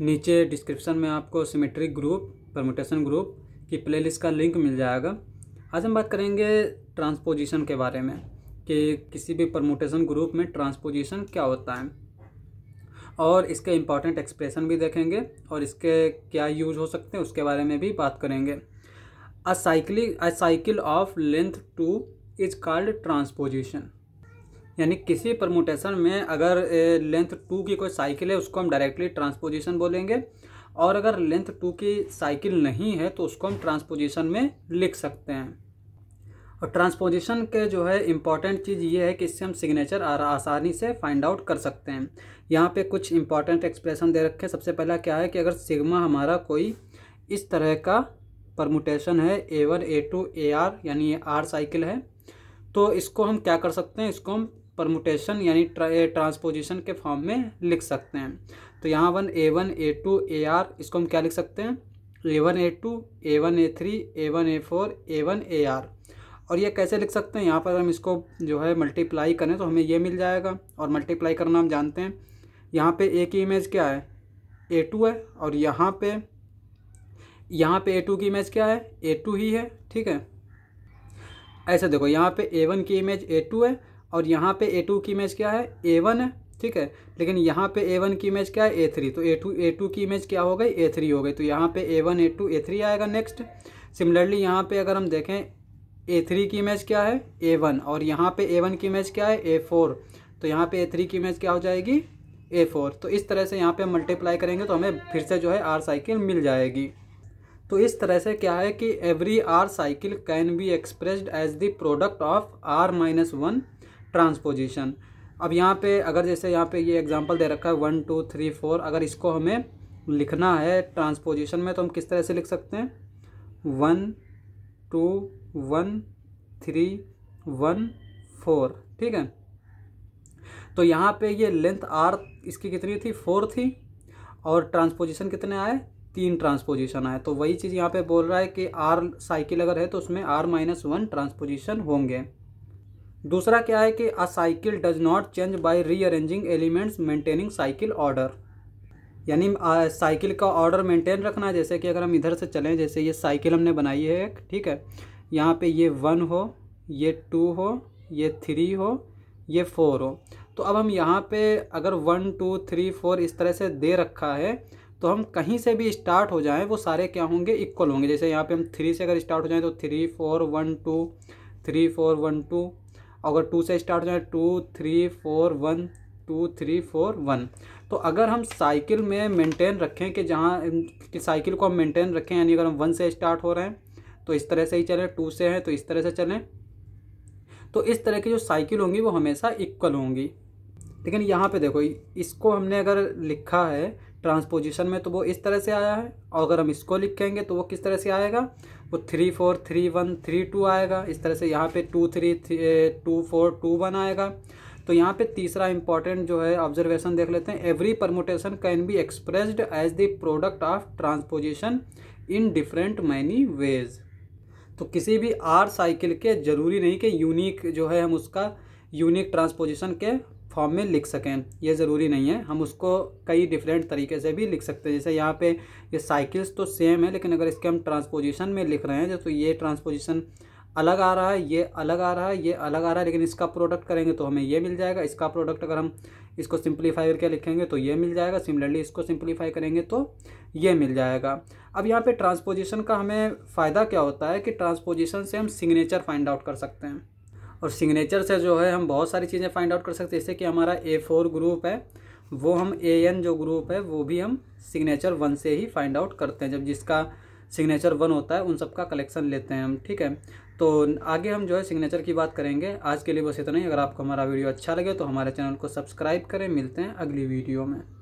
नीचे डिस्क्रिप्शन में आपको सिमेट्रिक ग्रुप परमोटेशन ग्रुप की प्लेलिस्ट का लिंक मिल जाएगा आज हम बात करेंगे ट्रांसपोजिशन के बारे में कि किसी भी परमोटेशन ग्रुप में ट्रांसपोजिशन क्या होता है और इसके इम्पॉर्टेंट एक्सप्रेशन भी देखेंगे और इसके क्या यूज हो सकते हैं उसके बारे में भी बात करेंगे uh cycling a cycle of length two is called transposition यानी किसी परमोटेशन में अगर लेंथ टू की कोई साइकिल है उसको हम डायरेक्टली ट्रांसपोजिशन बोलेंगे और अगर लेंथ टू की साइकिल नहीं है तो उसको हम ट्रांसपोजिशन में लिख सकते हैं और ट्रांसपोजिशन के जो है इम्पॉर्टेंट चीज़ ये है कि इससे हम सिग्नेचर आसानी से फाइंड आउट कर सकते हैं यहाँ पे कुछ इंपॉर्टेंट एक्सप्रेशन दे रखे हैं सबसे पहला क्या है कि अगर सिग्मा हमारा कोई इस तरह का परमुटेशन है a one a two a r यानी ये आर साइकिल है तो इसको हम क्या कर सकते हैं इसको हम परमुटेशन यानी ट्रांसपोजिशन के फॉर्म में लिख सकते हैं तो यहाँ one a one a two a r इसको हम क्या लिख सकते हैं a one a two a one a three a one a four a one a r और ये कैसे लिख सकते हैं यहाँ पर हम इसको जो है मल्टीप्लाई करें तो हमें ये मिल जाएगा और मल्टीप्लाई करना हम जानते हैं यहाँ पे ए की इमेज क्या है ए टू है और यहाँ पे यहाँ पे ए टू की इमेज क्या है ए टू ही है ठीक है ऐसे देखो यहाँ पे ए वन की इमेज ए टू है और यहाँ पे ए टू की इमेज क्या है ए वन है ठीक है लेकिन यहाँ पे ए वन की इमेज क्या है ए थ्री तो ए टू ए टू की इमेज क्या हो गई ए थ्री हो गई तो यहाँ पे a one a two a three आएगा नेक्स्ट सिमिलरली यहाँ पे अगर हम देखें ए थ्री की इमेज क्या है ए वन और यहाँ पे ए वन की इमेज क्या है ए फोर तो यहाँ पे ए थ्री की इमेज क्या हो जाएगी ए फोर तो इस तरह से यहाँ पे हम मल्टीप्लाई करेंगे तो हमें फिर से जो है आर साइकिल मिल जाएगी तो इस तरह से क्या है कि every r cycle can be expressed as the product of r minus one transposition अब यहाँ पे अगर जैसे यहाँ पे ये एग्जांपल दे रखा है वन टू थ्री फोर अगर इसको हमें लिखना है ट्रांसपोजिशन में तो हम किस तरह से लिख सकते हैं one two one three one four ठीक है तो यहाँ पे ये लेंथ आर इसकी कितनी थी फोर थी और ट्रांसपोजिशन कितने आए तीन ट्रांसपोजिशन आए तो वही चीज़ यहाँ पे बोल रहा है कि आर साइकिल अगर है तो उसमें आर माइनस वन ट्रांसपोजिशन होंगे दूसरा क्या है कि a cycle does not change by rearranging elements maintaining cycle order यानी साइकिल का ऑर्डर मेंटेन रखना है जैसे कि अगर हम इधर से चलें जैसे ये साइकिल हमने बनाई है एक ठीक है यहाँ पे ये वन हो ये टू हो ये थ्री हो ये फोर हो तो अब हम यहाँ पे अगर वन टू थ्री फोर इस तरह से दे रखा है तो हम कहीं से भी स्टार्ट हो जाएं वो सारे क्या होंगे इक्वल होंगे जैसे यहाँ पे हम थ्री से अगर स्टार्ट हो जाएं तो three four one two three four one two अगर टू से स्टार्ट हो जाए two three four one two three four one तो अगर हम साइकिल में मेंटेन रखें कि जहाँ कि साइकिल को हम मेंटेन रखें यानी अगर हम वन से स्टार्ट हो रहे हैं तो इस तरह से ही चलें टू से हैं तो इस तरह से चलें तो इस तरह की जो साइकिल होंगी वो हमेशा इक्वल होंगी लेकिन यहाँ पे देखो इसको हमने अगर लिखा है ट्रांसपोजिशन में तो वो इस तरह से आया है और अगर हम इसको लिखेंगे तो वो किस तरह से आएगा वो three four three one three two आएगा इस तरह से यहाँ पे two three two four two one आएगा तो यहाँ पे तीसरा इंपॉर्टेंट जो है ऑब्जर्वेशन देख लेते हैं every permutation can be expressed as the product of transposition in different many ways तो किसी भी आर साइकिल के ज़रूरी नहीं कि यूनिक जो है हम उसका यूनिक ट्रांसपोजिशन के फॉर्म में लिख सकें ये ज़रूरी नहीं है हम उसको कई डिफरेंट तरीके से भी लिख सकते हैं जैसे यहाँ पे ये साइकिल्स तो सेम है लेकिन अगर इसके हम ट्रांसपोजिशन में लिख रहे हैं तो ये ट्रांसपोजिशन अलग आ रहा है ये अलग आ रहा है ये अलग आ रहा है लेकिन इसका प्रोडक्ट करेंगे तो हमें ये मिल जाएगा इसका प्रोडक्ट अगर हम इसको सिंप्लीफाई करके लिखेंगे तो ये मिल जाएगा सिमिलरली इसको सिंप्लीफाई करेंगे तो ये मिल जाएगा अब यहाँ पे ट्रांसपोजिशन का हमें फ़ायदा क्या होता है कि ट्रांसपोजिशन से हम सिग्नेचर फाइंड आउट कर सकते हैं और सिग्नेचर से जो है हम बहुत सारी चीज़ें फाइंड आउट कर सकते हैं जैसे कि हमारा ए फोर ग्रुप है वो हम ए एन जो ग्रुप है वो भी हम सिग्नेचर वन से ही फाइंड आउट करते हैं जब जिसका सिग्नेचर वन होता है उन सब का कलेक्शन लेते हैं हम ठीक है तो आगे हम जो है सिग्नेचर की बात करेंगे आज के लिए बस इतना ही अगर आपको हमारा वीडियो अच्छा लगे तो हमारे चैनल को सब्सक्राइब करें मिलते हैं अगली वीडियो में